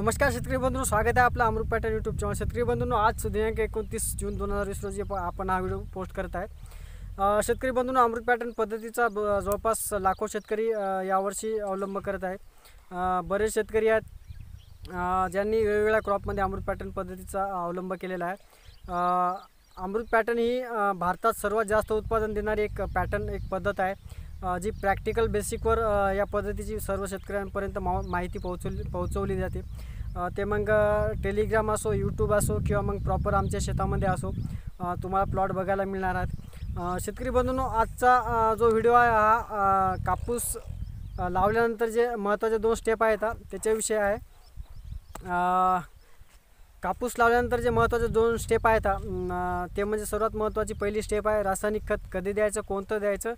नमस्कार शेतकरी बंधू स्वागत आहे आपलं अमृत पॅटर्न यूट्यूब चॅनल शेतकरी बंधूंनो आज दिनांक एकोणतीस जून दोन हजार वीस रोजी आपण हा व्हिडिओ पोस्ट करत आहे शेतकरी बंधूंनो अमृत पॅटर्न पद्धतीचा जवळपास लाखो शेतकरी यावर्षी अवलंब करत आहे बरेच शेतकरी आहेत ज्यांनी वेगवेगळ्या क्रॉपमध्ये अमृत पॅटर्न पद्धतीचा अवलंब केलेला आहे अमृत पॅटर्न ही भारतात सर्वात जास्त उत्पादन देणारी एक पॅटर्न एक पद्धत आहे जी प्रॅक्टिकल बेसिकवर या पद्धतीची सर्व शेतकऱ्यांपर्यंत मा माहिती पोहोचवली पोहोचवली जाते ते मग टेलिग्राम असो यूट्यूब असो किंवा मग प्रॉपर आमच्या शेतामध्ये असो तुम्हाला प्लॉट बघायला मिळणार आहेत शेतकरी बंधूंनो आजचा जो व्हिडिओ आहे हा कापूस लावल्यानंतर जे महत्त्वाचे दोन स्टेप आहेत त्याच्याविषयी आहे कापूस लावल्यानंतर जे महत्त्वाचे दोन स्टेप आहेत ते म्हणजे सर्वात महत्त्वाची पहिली स्टेप आहे रासायनिक खत कधी द्यायचं कोणतं द्यायचं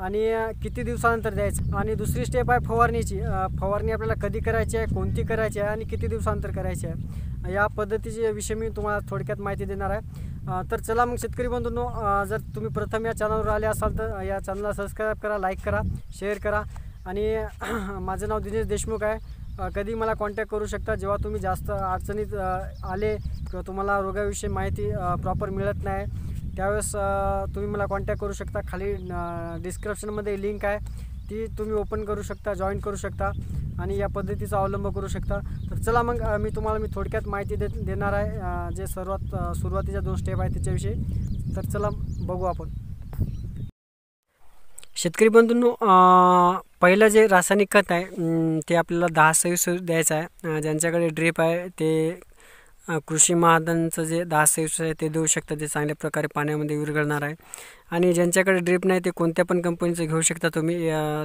आणि किती दिवसानंतर द्यायचं आणि दुसरी स्टेप आहे फवारणीची फवारणी आपल्याला कधी करायची आहे कोणती करायची आहे आणि किती दिवसानंतर करायची आहे या पद्धतीचे विषय मी तुम्हाला थोडक्यात माहिती देणार आहे तर चला मग शेतकरी बंधूंनो जर तुम्ही प्रथम या चॅनलवर आले असाल तर या चॅनलला सबस्क्राईब करा लाईक करा शेअर करा आणि माझं नाव दिनेश देशमुख आहे कधी मला कॉन्टॅक्ट करू शकता जेव्हा तुम्ही जास्त अडचणीत आले किंवा तुम्हाला रोगाविषयी माहिती प्रॉपर मिळत नाही त्यावेळेस तुम्ही मला कॉन्टॅक्ट करू शकता खाली डिस्क्रिप्शनमध्ये लिंक आहे ती तुम्ही ओपन करू शकता जॉईन करू शकता आणि या पद्धतीचा अवलंब करू शकता तर चला मग मी तुम्हाला मी थोडक्यात माहिती दे देणार आहे जे सर्वात सुरुवातीच्या दोन स्टेप आहे त्याच्याविषयी तर चला बघू आपण शेतकरी बंधूंनो पहिलं जे रासायनिक खत आहे ते आपल्याला दहा सव्वीस द्यायचं आहे ज्यांच्याकडे ड्रीप आहे ते कृषी महादांचं जे दहा सेव्स आहे ते देऊ शकतात जे चांगल्या प्रकारे पाण्यामध्ये विरघळणार आहे आणि ज्यांच्याकडे ड्रीप नाही ते कोणत्या पण कंपनीचं घेऊ शकता तुम्ही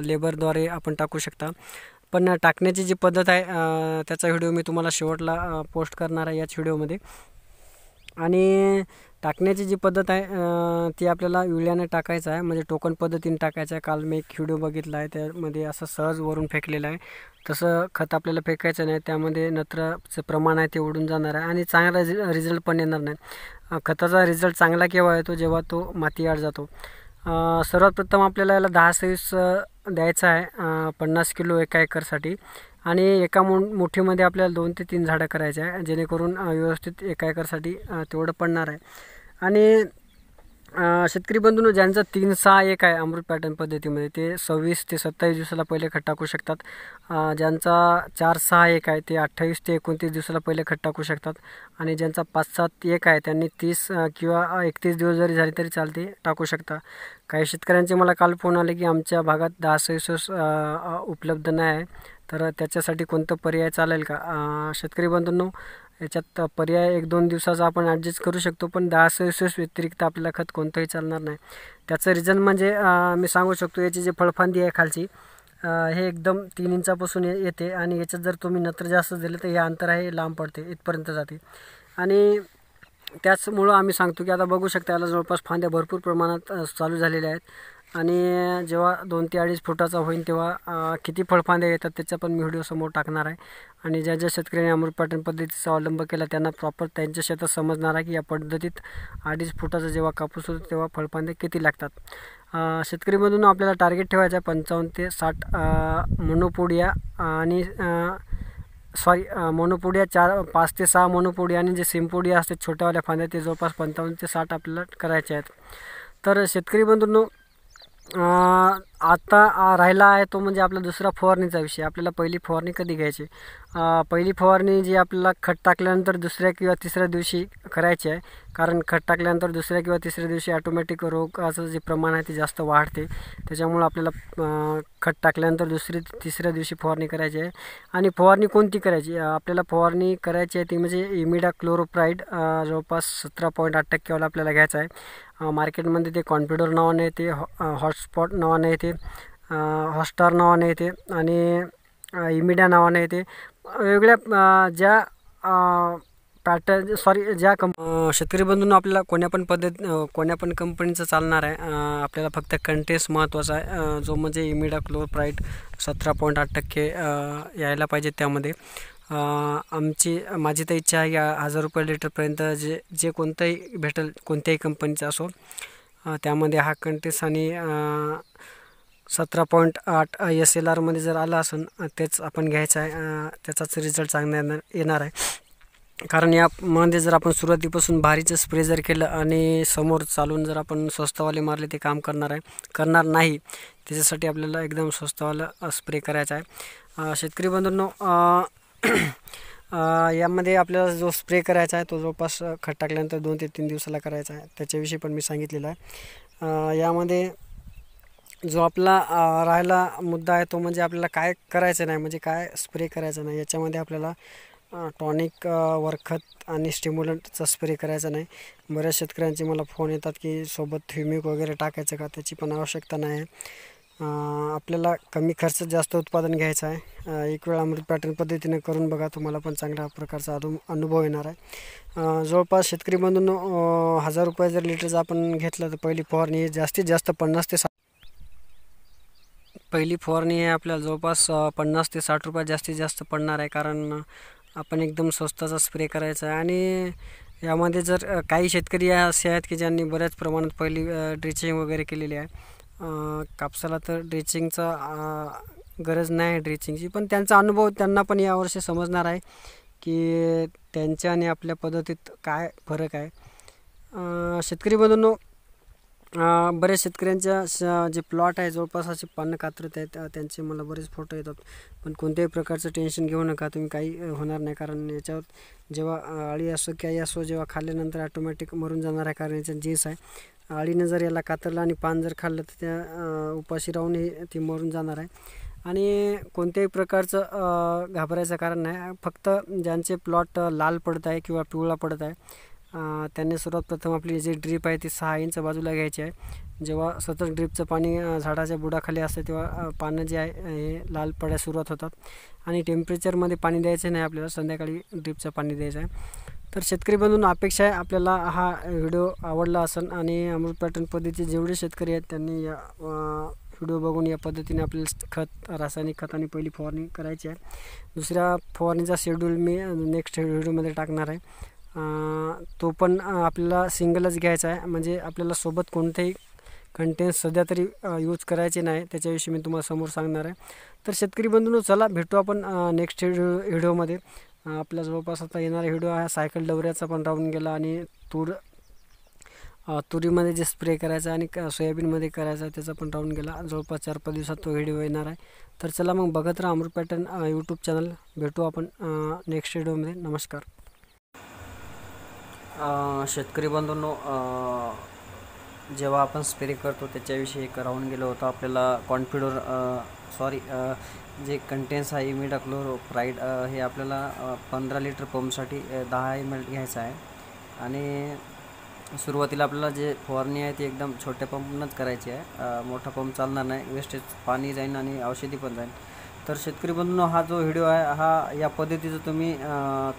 लेबरद्वारे आपण टाकू शकता पण टाकण्याची जी पद्धत आहे त्याचा व्हिडिओ मी तुम्हाला शेवटला पोस्ट करणार आहे याच व्हिडिओमध्ये आणि टाकण्याची जी पद्धत आहे ती आपल्याला विळ्याने टाकायचं आहे म्हणजे टोकन पद्धतीने टाकायचं आहे काल मी एक व्हिडिओ बघितला आहे त्यामध्ये असं सहज वरून फेकलेलं आहे तसं खत आपल्याला फेकायचं नाही त्यामध्ये नत्राचं प्रमाण आहे ते उडून जाणार आहे आणि चांगला रिज रिझल्ट पण येणार नाही खताचा रिझल्ट चांगला केव्हा येतो जेव्हा तो आड जातो सर्वात प्रथम आपल्याला याला दहा सव्वीस द्यायचं आहे पन्नास किलो एका एकरसाठी आणि एका मो मोठीमध्ये आपल्याला दोन ते तीन झाडं करायचे आहे जेणेकरून व्यवस्थित एका एकरसाठी तेवढं पडणार आहे आणि शेतकरी बंधूंनो ज्यांचा तीन सहा एक आहे अमृत पॅटर्न पद्धतीमध्ये ते सव्वीस ते सत्तावीस दिवसाला पहिले खट टाकू शकतात ज्यांचा चार सहा एक आहे ते अठ्ठावीस ते एकोणतीस दिवसाला पहिले खट टाकू शकतात आणि ज्यांचा पाच सात एक आहे त्यांनी तीस किंवा एकतीस दिवस जरी झाले तरी चालते टाकू शकता काही शेतकऱ्यांचे मला काल फोन आले की आमच्या भागात दहा सव्वीस उपलब्ध नाही आहे तर त्याच्यासाठी कोणतं पर्याय चालेल का शेतकरी बंधूंनो याच्यात पर्याय एक दोन दिवसाचा आपण ॲडजस्ट करू शकतो पण दहा सेल्सिअस व्यतिरिक्त आपल्याला खत कोणतंही चालणार नाही त्याचं रिझन म्हणजे मी सांगू शकतो याची जी फळफांदी आहे खालची हे एकदम तीन इंचापासून येते आणि याच्यात जर तुम्ही नत्र जास्त दिलं तर हे अंतर आहे लांब पडते इथपर्यंत जाते आणि त्याचमुळं आम्ही सांगतो की आता बघू शकता याला जवळपास फांद्या भरपूर प्रमाणात चालू झालेल्या आहेत आणि जेव्हा दोन ते अडीच फुटाचा होईल तेव्हा किती फळफांद्या येतात त्याचा पण मी व्हिडिओ समोर टाकणार आहे आणि ज्या ज्या शेतकऱ्यांनी अमृतपाटन पद्धतीचा अवलंब केला त्यांना प्रॉपर त्यांच्या शेतात समजणार आहे की या पद्धतीत अडीच फुटाचा जेव्हा कापूस होतो तेव्हा फळफांदे किती लागतात शेतकरीमधून आपल्याला टार्गेट ठेवायचं आहे पंचावन्न ते साठ मोनोपोडिया आणि सॉरी मोनोपोडिया चार पाच ते सहा मोनोपोडिया आणि जे सिमपोडिया असते छोट्यावाल्या फांद्या ते जवळपास पंचावन्न ते साठ आपल्याला करायचे आहेत तर शेतकरी बंधूंनो Äh, आता राहिला आहे तो म्हणजे आपला दुसरा फवारणीचा विषय आपल्याला पहिली फवारणी कधी घ्यायची पहिली फवारणी जी आपल्याला खत टाकल्यानंतर दुसऱ्या किंवा तिसऱ्या दिवशी करायची आहे कारण खत टाकल्यानंतर दुसऱ्या किंवा तिसऱ्या दिवशी ऑटोमॅटिक रोगाचं जे प्रमाण आहे ते जास्त वाढते त्याच्यामुळं आपल्याला खत टाकल्यानंतर दुसरी तिसऱ्या दिवशी फवारणी करायची आहे आणि फवारणी कोणती करायची आपल्याला फवारणी करायची आहे ती म्हणजे इमिडा क्लोरोप्राईड जवळपास सतरा पॉईंट आठ टक्केवाला आपल्याला घ्यायचा आहे मार्केटमध्ये ते कॉम्प्युटर नावाने येते हॉ हॉटस्पॉट नावाने येते येते हॉटस्टार नावाने येते आणि इमिडिया नावाने येते वेगळ्या ज्या पॅटर्न सॉरी ज्या कंप शेतकरी बंधूंना आपल्याला कोण्या पण पद्धत कोण्या पण कंपनीचं चालणार आहे आपल्याला फक्त कंटेस्ट महत्त्वाचा आहे जो म्हणजे इमिडा प्राईट सतरा पॉईंट आठ टक्के यायला पाहिजे त्यामध्ये आमची माझी तर इच्छा आहे की हजार रुपये लिटरपर्यंत जे जे कोणतंही भेटेल कोणत्याही कंपनीचं असो त्यामध्ये हा कंटेस्ट आणि सतरा पॉईंट आठ एस एल आरमध्ये जर आला असून तेच आपण घ्यायचं आहे त्याचाच रिझल्ट चांगला येणार येणार आहे कारण यामध्ये जर आपण सुरुवातीपासून भारीचं स्प्रे जर केलं आणि समोर चालून जर आपण स्वस्तवाले मारले ते काम करणार आहे करणार नाही त्याच्यासाठी आपल्याला एकदम स्वस्तवाला स्प्रे करायचा आहे शेतकरी बंधूंनो यामध्ये आपल्याला जो स्प्रे करायचा आहे तो जवळपास खट टाकल्यानंतर दोन ते तीन दिवसाला करायचा आहे त्याच्याविषयी पण मी सांगितलेलं आहे यामध्ये जो आपला राहिला मुद्दा आहे तो म्हणजे आपल्याला काय करायचं नाही म्हणजे काय स्प्रे करायचं नाही याच्यामध्ये आपल्याला टॉनिक वरखत आणि स्टिम्युलंटचा स्प्रे करायचा नाही बऱ्याच शेतकऱ्यांचे मला फोन येतात की सोबत ह्युमिक वगैरे टाकायचं का त्याची पण आवश्यकता नाही आहे आपल्याला कमी खर्चात जास्त उत्पादन घ्यायचं आहे एक वेळ अमृत पॅटर्न पद्धतीने करून बघा तुम्हाला पण चांगल्या प्रकारचा अनु अनुभव येणार आहे जवळपास शेतकरीमधून हजार रुपये जर लिटरचं आपण घेतलं तर पहिली फवारणी जास्तीत जास्त पन्नास ते पहिली फवारणी आहे आपल्याला जवळपास पन्नास ते साठ रुपये जास्तीत जास्त पडणार आहे कारण आपण एकदम स्वस्ताचा स्प्रे करायचा आहे आणि यामध्ये जर काही शेतकरी असे आहेत की ज्यांनी बऱ्याच प्रमाणात पहिली ड्रेचिंग वगैरे केलेली आहे कापसाला तर ड्रिचिंगचा गरज नाही ड्रेचिंगची पण त्यांचा अनुभव त्यांना पण यावर्षी समजणार आहे की त्यांच्या आणि आपल्या पद्धतीत काय फरक आहे शेतकरी बंधूंनो बऱ्याच शेतकऱ्यांच्या जे प्लॉट आहे जवळपास असे पान कात्रत आहेत त्यांचे मला बरेच फोटो येतात पण कोणत्याही प्रकारचं टेन्शन घेऊ नका तुम्ही काही होणार नाही कारण याच्यावर जेव्हा अळी असो काही असो जेव्हा खाल्ल्यानंतर ऑटोमॅटिक मरून जाणार आहे कारण याचा जेस आहे अळीनं जर याला कातरलं आणि पान जर खाल्लं तर त्या उपाशी राहूनही ती मरून जाणार आहे आणि कोणत्याही प्रकारचं घाबरायचं कारण नाही फक्त ज्यांचे प्लॉट लाल पडत आहे किंवा पिवळा पडत आहे त्यांनी सर्वप्रथम आपली जी ड्रीप आहे ती सहा इंच बाजूला घ्यायची आहे जेव्हा सतत ड्रीपचं पाणी झाडाच्या बुडाखाली असतं तेव्हा पानं जे आहे हे लाल पडायला सुरुवात होतात आणि टेम्परेचरमध्ये पाणी द्यायचं नाही आपल्याला संध्याकाळी ड्रीपचं पाणी द्यायचं आहे तर शेतकरी बंधून अपेक्षा आहे आपल्याला हा व्हिडिओ आवडला असेल आणि अमृत पॅटर्न पद्धतीचे जेवढे शेतकरी आहेत त्यांनी या व्हिडिओ बघून या पद्धतीने आपल्याला खत रासायनिक खत आणि पहिली फवारणी करायची आहे दुसऱ्या फवारणीचा शेड्यूल मी नेक्स्ट व्हिडिओमध्ये टाकणार आहे तो पण आपल्याला सिंगलच घ्यायचा आहे म्हणजे आपल्याला सोबत कोणतेही कंटेन्स सध्या तरी यूज करायचे नाही त्याच्याविषयी मी तुम्हाला समोर सांगणार आहे तर शेतकरी बंधूंनो चला भेटू आपण नेक्स्ट व्हिडिओ व्हिडिओमध्ये आपल्या जवळपास आता येणारा व्हिडिओ आहे सायकल डवऱ्याचा पण राहून गेला आणि तूर तुरीमध्ये जे स्प्रे करायचा आणि सोयाबीनमध्ये करायचा त्याचा पण राहून गेला जवळपास चार पाच दिवसात तो व्हिडिओ येणार आहे तर चला मग बघत राहा अमृत पॅटर्न यूट्यूब चॅनल भेटू आपण नेक्स्ट व्हिडिओमध्ये नमस्कार शेतकरी बंधूंनो जेव्हा आपण स्प्रे करतो त्याच्याविषयी करावून गेलो होतो आपल्याला कॉन्फिडोर सॉरी जे कंटेन्स आहे इमिडाक्लोरो प्राईड हे आपल्याला पंधरा लिटर पंपसाठी दहा एम एल घ्यायचं आहे आणि सुरुवातीला आपल्याला जे फवारणी आहे ती एकदम छोट्या पंपनंच करायची आहे मोठा पंप चालणार नाही वेस्टेज पाणी जाईन आणि औषधी पण जाईन तर शेतकरी बंधूंनो हा जो व्हिडिओ आहे हा या पद्धतीचं तुम्ही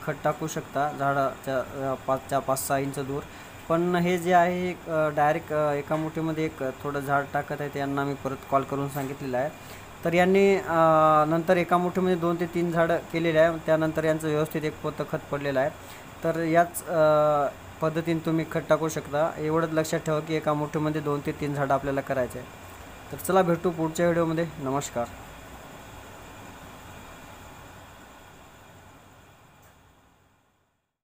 खत टाकू शकता झाडाच्या पाचच्या पाच सहा इंच दूर पण हे जे आहे डायरेक्ट एका मुठीमध्ये एक थोडं झाड टाकत आहे त्यांना मी परत कॉल करून सांगितलेलं आहे तर यांनी नंतर एका मुठीमध्ये दोन ते तीन झाडं केलेले आहे त्यानंतर यांचं व्यवस्थित एक पोतं खत पडलेलं आहे तर याच पद्धतीने तुम्ही खत टाकू शकता एवढंच लक्षात ठेवा की एका मुठीमध्ये दोन ते तीन झाडं आपल्याला करायचे आहे तर चला भेटू पुढच्या व्हिडिओमध्ये नमस्कार